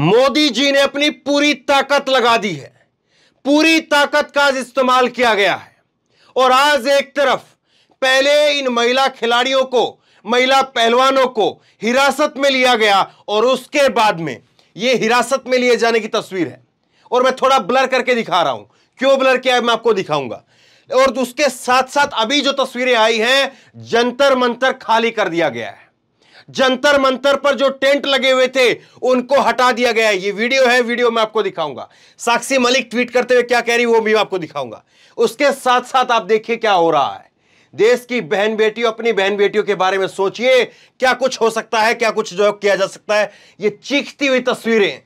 मोदी जी ने अपनी पूरी ताकत लगा दी है पूरी ताकत का आज इस्तेमाल किया गया है और आज एक तरफ पहले इन महिला खिलाड़ियों को महिला पहलवानों को हिरासत में लिया गया और उसके बाद में ये हिरासत में लिए जाने की तस्वीर है और मैं थोड़ा ब्लर करके दिखा रहा हूं क्यों ब्लर किया है मैं आपको दिखाऊंगा और उसके साथ साथ अभी जो तस्वीरें आई हैं जंतर मंतर खाली कर दिया गया है जंतर मंतर पर जो टेंट लगे हुए थे उनको हटा दिया गया है ये वीडियो है वीडियो मैं आपको दिखाऊंगा साक्षी मलिक ट्वीट करते हुए क्या कह रही वो भी मैं आपको दिखाऊंगा उसके साथ साथ आप देखिए क्या हो रहा है देश की बहन बेटियों अपनी बहन बेटियों के बारे में सोचिए क्या कुछ हो सकता है क्या कुछ जो किया जा सकता है ये चीखती हुई तस्वीरें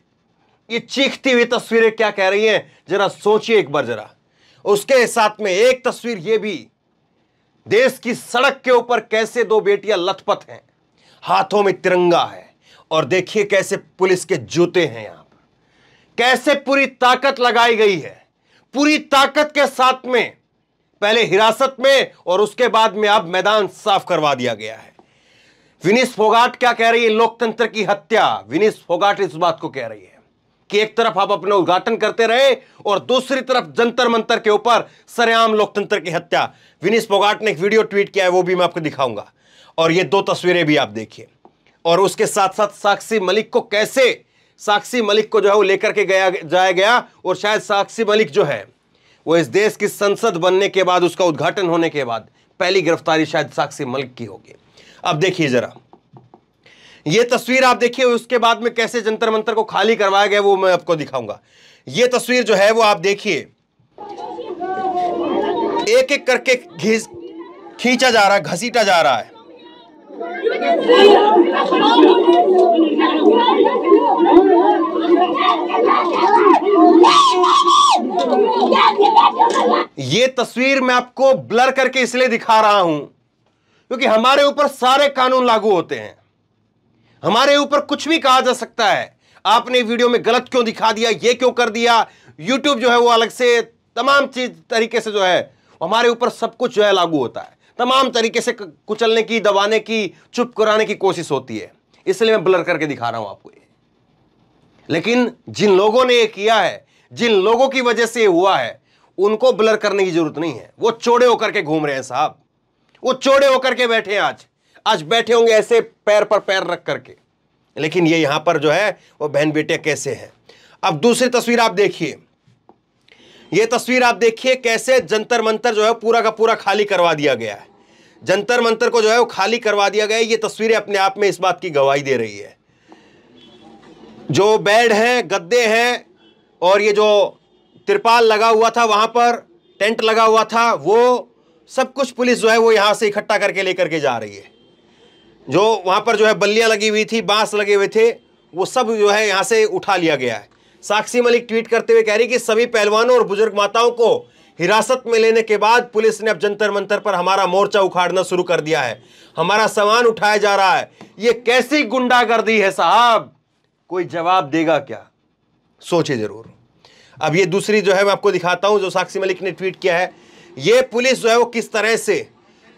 ये चीखती हुई तस्वीरें क्या कह रही हैं जरा सोचिए एक बार जरा उसके साथ में एक तस्वीर ये भी देश की सड़क के ऊपर कैसे दो बेटियां लथपथ हैं हाथों में तिरंगा है और देखिए कैसे पुलिस के जूते हैं यहां पर कैसे पूरी ताकत लगाई गई है पूरी ताकत के साथ में पहले हिरासत में और उसके बाद में अब मैदान साफ करवा दिया गया है विनीस फोगाट क्या कह रही है लोकतंत्र की हत्या विनीस फोगाट इस बात को कह रही है कि एक तरफ आप अपना उद्घाटन करते रहे और दूसरी तरफ जंतर मंतर के ऊपर सरेआम लोकतंत्र की हत्या विनीस फोगाट ने एक वीडियो ट्वीट किया है वो भी मैं आपको दिखाऊंगा और ये दो तस्वीरें भी आप देखिए और उसके साथ साथ साक्षी मलिक को कैसे साक्षी मलिक को जो है वो लेकर के गया जाया गया और शायद साक्षी मलिक जो है वो इस देश की संसद बनने के बाद उसका उद्घाटन होने के बाद पहली गिरफ्तारी शायद साक्षी मलिक की होगी अब देखिए जरा ये तस्वीर आप देखिए उसके बाद में कैसे जंतर मंतर को खाली करवाया गया वो मैं आपको दिखाऊंगा ये तस्वीर जो है वो आप देखिए एक एक करके खींचा जा रहा है घसीटा जा रहा है ये तस्वीर मैं आपको ब्लर करके इसलिए दिखा रहा हूं क्योंकि हमारे ऊपर सारे कानून लागू होते हैं हमारे ऊपर कुछ भी कहा जा सकता है आपने वीडियो में गलत क्यों दिखा दिया ये क्यों कर दिया यूट्यूब जो है वो अलग से तमाम चीज तरीके से जो है हमारे ऊपर सब कुछ जो है लागू होता है तमाम तरीके से कुचलने की दबाने की चुप कराने की कोशिश होती है इसलिए मैं ब्लर करके दिखा रहा हूं आपको ये लेकिन जिन लोगों ने ये किया है जिन लोगों की वजह से ये हुआ है उनको ब्लर करने की जरूरत नहीं है वो चौड़े होकर के घूम रहे हैं साहब वो चौड़े होकर के बैठे हैं आज आज बैठे होंगे ऐसे पैर पर पैर रख करके लेकिन ये यहां पर जो है वो बहन बेटे कैसे हैं अब दूसरी तस्वीर आप देखिए ये तस्वीर आप देखिए कैसे जंतर मंतर जो है पूरा का पूरा खाली करवा दिया गया है जंतर मंतर को जो है वो खाली करवा दिया गया है ये तस्वीरें अपने आप में इस बात की गवाही दे रही है जो बेड हैं गद्दे हैं और ये जो तिरपाल लगा हुआ था वहाँ पर टेंट लगा हुआ था वो सब कुछ पुलिस जो है वो यहाँ से इकट्ठा करके लेकर के जा रही है जो वहाँ पर जो है बल्लियां लगी हुई थी बांस लगे हुए थे वो सब जो है यहाँ से उठा लिया गया है साक्षी मलिक ट्वीट करते हुए कह रही कि सभी पहलवानों और बुजुर्ग माताओं को हिरासत में लेने के बाद पुलिस ने अब जंतर मंतर पर हमारा मोर्चा उखाड़ना शुरू कर दिया है हमारा सामान उठाया जा रहा है ये कैसी गुंडागर्दी है साहब कोई जवाब देगा क्या सोचे जरूर अब ये दूसरी जो है मैं आपको दिखाता हूं जो साक्षी मलिक ने ट्वीट किया है ये पुलिस जो है वो किस तरह से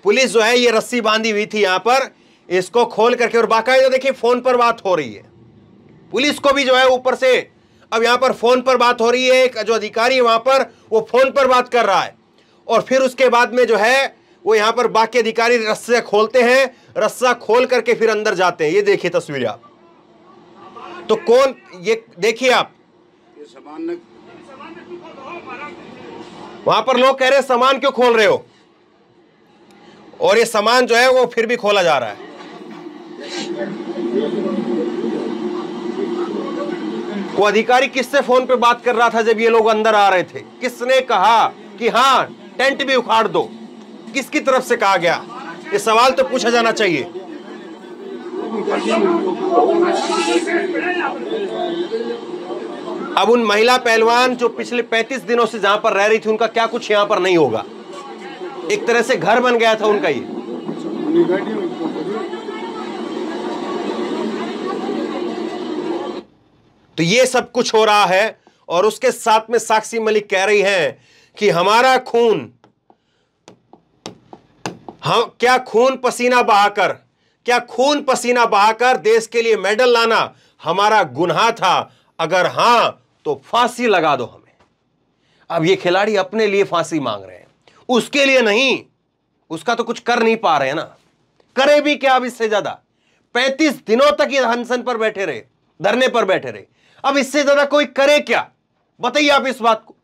पुलिस जो है ये रस्सी बांधी हुई थी यहां पर इसको खोल करके और बाकायदा देखिए फोन पर बात हो रही है पुलिस को भी जो है ऊपर से अब यहां पर फ़ोन पर बात हो रही है एक जो अधिकारी वहां पर वो फ़ोन पर बात कर रहा है और फिर उसके बाद में जो है वो यहां पर बाकी अधिकारी रस्सा खोलते हैं रस्सा खोल करके फिर अंदर जाते हैं ये देखिए तस्वीर आप तो कौन ये देखिए आप वहां पर लोग कह रहे हैं सामान क्यों खोल रहे हो और ये सामान जो है वो फिर भी खोला जा रहा है वो अधिकारी किससे फोन पे बात कर रहा था जब ये लोग अंदर आ रहे थे किसने कहा कि हाँ टेंट भी उखाड़ दो किसकी तरफ से कहा गया ये सवाल तो पूछा जाना चाहिए अब उन महिला पहलवान जो पिछले 35 दिनों से जहां पर रह रही थी उनका क्या कुछ यहां पर नहीं होगा एक तरह से घर बन गया था उनका ये तो ये सब कुछ हो रहा है और उसके साथ में साक्षी मलिक कह रही हैं कि हमारा खून हम क्या खून पसीना बहाकर क्या खून पसीना बहाकर देश के लिए मेडल लाना हमारा गुनाह था अगर हां तो फांसी लगा दो हमें अब ये खिलाड़ी अपने लिए फांसी मांग रहे हैं उसके लिए नहीं उसका तो कुछ कर नहीं पा रहे हैं ना करे भी क्या अब इससे ज्यादा पैंतीस दिनों तक ये हनसन पर बैठे रहे धरने पर बैठे रहे अब इससे ज्यादा कोई करे क्या बताइए आप इस बात को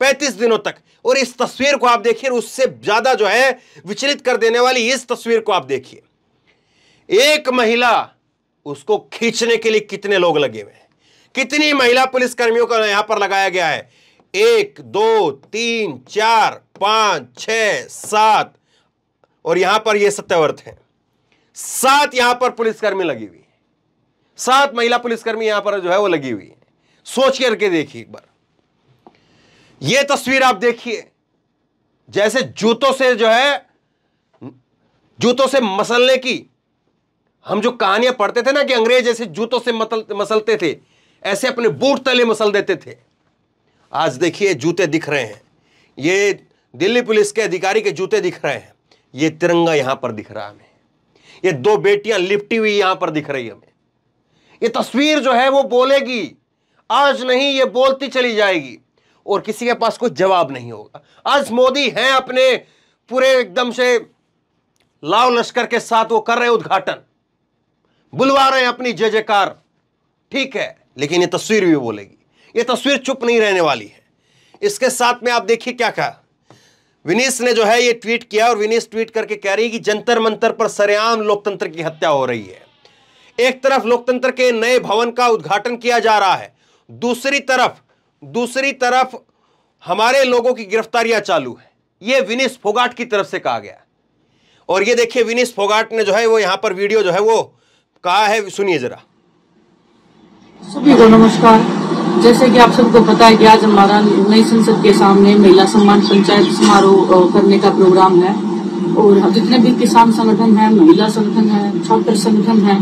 पैंतीस दिनों तक और इस तस्वीर को आप देखिए उससे ज्यादा जो है विचलित कर देने वाली इस तस्वीर को आप देखिए एक महिला उसको खींचने के लिए कितने लोग लगे हुए हैं कितनी महिला पुलिसकर्मियों का यहां पर लगाया गया है एक दो तीन चार पांच छ सात और यहां पर ये सत्यवर्त हैं सात यहां पर पुलिसकर्मी लगी हुई सात महिला पुलिसकर्मी यहां पर जो है वो लगी हुई है सोच करके देखिए एक बार ये तस्वीर आप देखिए जैसे जूतों से जो है जूतों से मसलने की हम जो कहानियां पढ़ते थे ना कि अंग्रेज ऐसे जूतों से मतल मसलते थे ऐसे अपने बूट तले मसल देते थे आज देखिए जूते दिख रहे हैं ये दिल्ली पुलिस के अधिकारी के जूते दिख रहे हैं ये तिरंगा यहां पर दिख रहा है हमें ये दो बेटियां लिपटी हुई यहां पर दिख रही हमें ये तस्वीर जो है वो बोलेगी आज नहीं ये बोलती चली जाएगी और किसी के पास कोई जवाब नहीं होगा आज मोदी हैं अपने पूरे एकदम से लाव लश्कर के साथ वो कर रहे उद्घाटन बुलवा रहे हैं अपनी जय जयकार ठीक है लेकिन ये तस्वीर भी बोलेगी ये तस्वीर चुप नहीं रहने वाली है इसके साथ में आप देखिए क्या कहा विनीस ने जो है ये ट्वीट किया और विनीस ट्वीट करके कह रही है कि जंतर मंतर पर सरेआम लोकतंत्र की हत्या हो रही है एक तरफ लोकतंत्र के नए भवन का उद्घाटन किया जा रहा है दूसरी तरफ दूसरी तरफ हमारे लोगों की गिरफ्तारियां चालू है यह विनीस फोगाट की तरफ से कहा गया और यह देखिए विनीस फोगाट ने जो है वो यहां पर वीडियो जो है वो कहा है सुनिए जरा सभी को नमस्कार जैसे कि आप सबको पता है कि आज हमारा नई संसद के सामने महिला सम्मान पंचायत समारोह करने का प्रोग्राम है और जितने भी किसान संगठन है महिला संगठन है छात्र संगठन है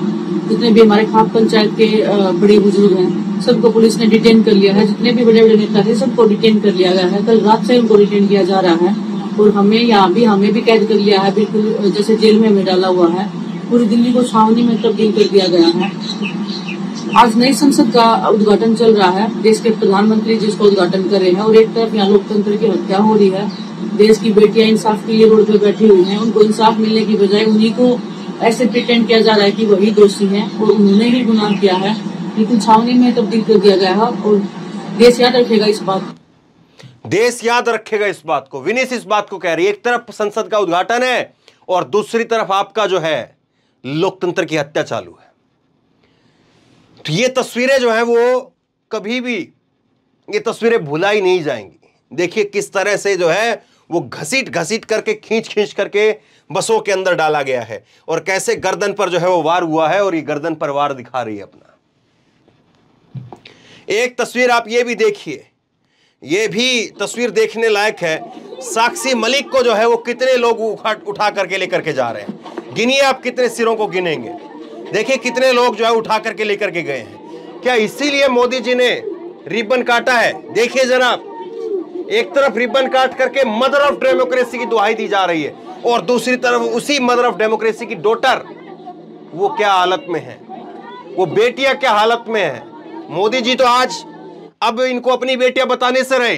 जितने भी हमारे खाप पंचायत के बड़े बुजुर्ग हैं सबको पुलिस ने डिटेन कर लिया है जितने भी बड़े बड़े नेता थे सबको डिटेन कर लिया गया है कल रात से उनको डिटेन किया जा रहा है और हमें यहाँ भी हमें भी कैद कर लिया है बिल्कुल जैसे जेल में हमें डाला हुआ है पूरी दिल्ली को छावनी में तब्दील कर दिया गया है आज नई संसद का उद्घाटन चल रहा है देश के प्रधानमंत्री जिसको उद्घाटन कर रहे हैं और एक तरफ यहाँ लोकतंत्र की हत्या हो रही है देश की बेटियां इंसाफ के लिए रोड पर बैठी हुई हैं उनको इंसाफ मिलने की बजाय उन्हीं को ऐसे प्रिटेंड किया जा रहा है कि वही दोषी है और उन्होंने ही गुनाह किया है लेकिन छावनी में तब्दील कर दिया गया है और देश याद रखेगा इस बात देश याद रखेगा इस बात को विनेश इस बात को कह रही है एक तरफ संसद का उद्घाटन है और दूसरी तरफ आपका जो है लोकतंत्र की हत्या चालू है तो ये तस्वीरें जो है वो कभी भी ये तस्वीरें भुलाई नहीं जाएंगी देखिए किस तरह से जो है वो घसीट घसीट करके खींच खींच करके बसों के अंदर डाला गया है और कैसे गर्दन पर जो है वो वार हुआ है और ये गर्दन पर वार दिखा रही है अपना एक तस्वीर आप ये भी देखिए ये भी तस्वीर देखने लायक है साक्षी मलिक को जो है वो कितने लोग उठा उठा करके लेकर के जा रहे हैं गिनिए आप कितने सिरों को गिनेंगे देखिए कितने लोग जो है उठा करके लेकर के गए हैं क्या इसीलिए मोदी जी ने रिबन काटा है देखिए जनाब एक तरफ रिबन काट करके मदर ऑफ डेमोक्रेसी की दुहाई दी जा रही है और दूसरी तरफ उसी मदर ऑफ डेमोक्रेसी की डोटर वो क्या हालत में है वो बेटियां क्या हालत में है मोदी जी तो आज अब इनको अपनी बेटियां बताने से रहे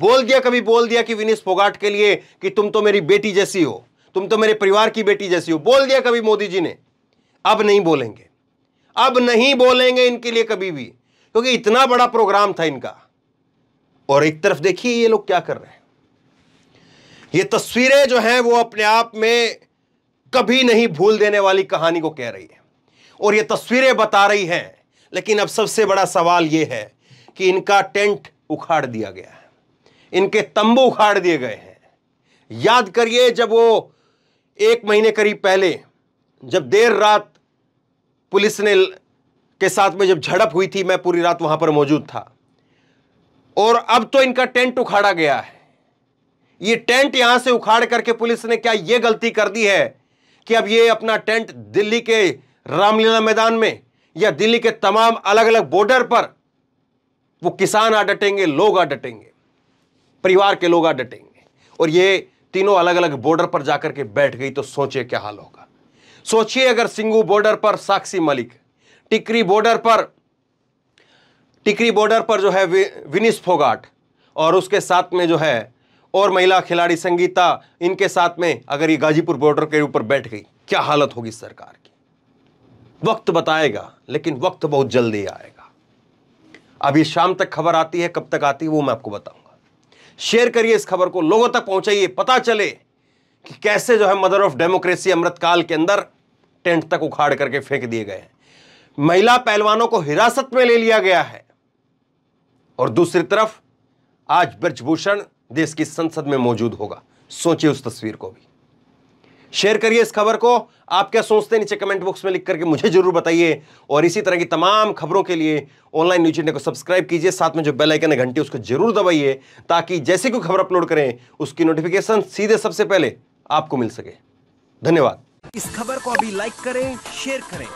बोल दिया कभी बोल दिया कि विनीश फोगाट के लिए कि तुम तो मेरी बेटी जैसी हो तुम तो मेरे परिवार की बेटी जैसी हो बोल दिया कभी मोदी जी ने अब नहीं बोलेंगे अब नहीं बोलेंगे इनके लिए कभी भी क्योंकि इतना बड़ा प्रोग्राम था इनका और एक तरफ देखिए ये लोग क्या कर रहे हैं ये तस्वीरें जो हैं वो अपने आप में कभी नहीं भूल देने वाली कहानी को कह रही है और ये तस्वीरें बता रही हैं लेकिन अब सबसे बड़ा सवाल ये है कि इनका टेंट उखाड़ दिया गया है इनके तंबू उखाड़ दिए गए हैं याद करिए जब वो एक महीने करीब पहले जब देर रात पुलिस ने के साथ में जब झड़प हुई थी मैं पूरी रात वहां पर मौजूद था और अब तो इनका टेंट उखाड़ा गया है ये टेंट यहां से उखाड़ करके पुलिस ने क्या ये गलती कर दी है कि अब ये अपना टेंट दिल्ली के रामलीला मैदान में या दिल्ली के तमाम अलग अलग बॉर्डर पर वो किसान आ डटेंगे लोग आ डटेंगे परिवार के लोग आ डटेंगे और ये तीनों अलग अलग बॉर्डर पर जाकर के बैठ गई तो सोचिए क्या हाल होगा सोचिए अगर सिंगू बॉर्डर पर साक्षी मलिक टिकरी बॉर्डर पर टिकरी बॉर्डर पर जो है विनिस फोगाट और उसके साथ में जो है और महिला खिलाड़ी संगीता इनके साथ में अगर ये गाजीपुर बॉर्डर के ऊपर बैठ गई क्या हालत होगी सरकार की वक्त बताएगा लेकिन वक्त बहुत जल्दी आएगा अभी शाम तक खबर आती है कब तक आती है वो मैं आपको बताऊंगा शेयर करिए इस खबर को लोगों तक पहुंचाइए पता चले कि कैसे जो है मदर ऑफ डेमोक्रेसी अमृतकाल के अंदर टेंट तक उखाड़ करके फेंक दिए गए हैं महिला पहलवानों को हिरासत में ले लिया गया है और दूसरी तरफ आज ब्रजभूषण देश की संसद में मौजूद होगा सोचिए उस तस्वीर को भी शेयर करिए इस खबर को आप क्या सोचते हैं नीचे कमेंट बॉक्स में लिख करके मुझे जरूर बताइए और इसी तरह की तमाम खबरों के लिए ऑनलाइन न्यूज इंडिया को सब्सक्राइब कीजिए साथ में जो बेल आइकन है घंटी उसको जरूर दबाइए ताकि जैसे कोई खबर अपलोड करें उसकी नोटिफिकेशन सीधे सबसे पहले आपको मिल सके धन्यवाद इस खबर को अभी लाइक करें शेयर करें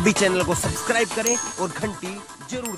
अभी चैनल को सब्सक्राइब करें और घंटी जरूर